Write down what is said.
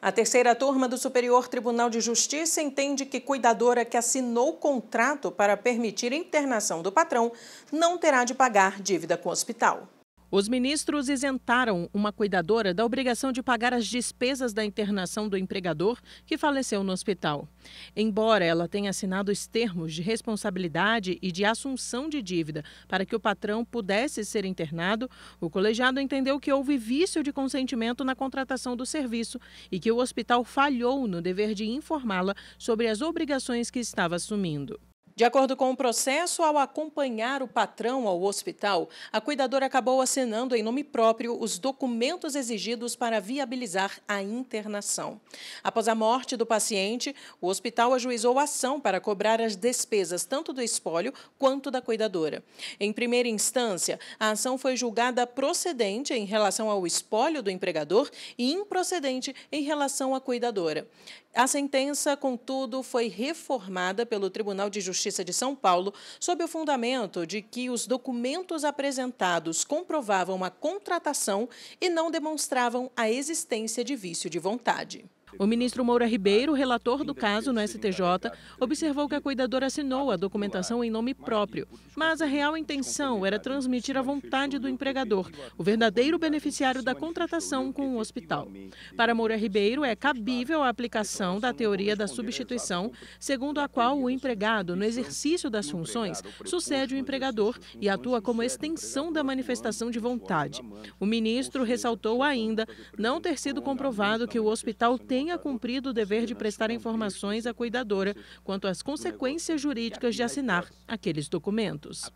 A terceira turma do Superior Tribunal de Justiça entende que cuidadora que assinou contrato para permitir internação do patrão não terá de pagar dívida com o hospital. Os ministros isentaram uma cuidadora da obrigação de pagar as despesas da internação do empregador que faleceu no hospital. Embora ela tenha assinado os termos de responsabilidade e de assunção de dívida para que o patrão pudesse ser internado, o colegiado entendeu que houve vício de consentimento na contratação do serviço e que o hospital falhou no dever de informá-la sobre as obrigações que estava assumindo. De acordo com o processo, ao acompanhar o patrão ao hospital, a cuidadora acabou assinando em nome próprio os documentos exigidos para viabilizar a internação. Após a morte do paciente, o hospital ajuizou ação para cobrar as despesas tanto do espólio quanto da cuidadora. Em primeira instância, a ação foi julgada procedente em relação ao espólio do empregador e improcedente em relação à cuidadora. A sentença, contudo, foi reformada pelo Tribunal de Justiça Justiça de São Paulo, sob o fundamento de que os documentos apresentados comprovavam a contratação e não demonstravam a existência de vício de vontade. O ministro Moura Ribeiro, relator do caso no STJ, observou que a cuidadora assinou a documentação em nome próprio, mas a real intenção era transmitir a vontade do empregador, o verdadeiro beneficiário da contratação com o hospital. Para Moura Ribeiro, é cabível a aplicação da teoria da substituição, segundo a qual o empregado, no exercício das funções, sucede o empregador e atua como extensão da manifestação de vontade. O ministro ressaltou ainda não ter sido comprovado que o hospital tenha tenha cumprido o dever de prestar informações à cuidadora quanto às consequências jurídicas de assinar aqueles documentos.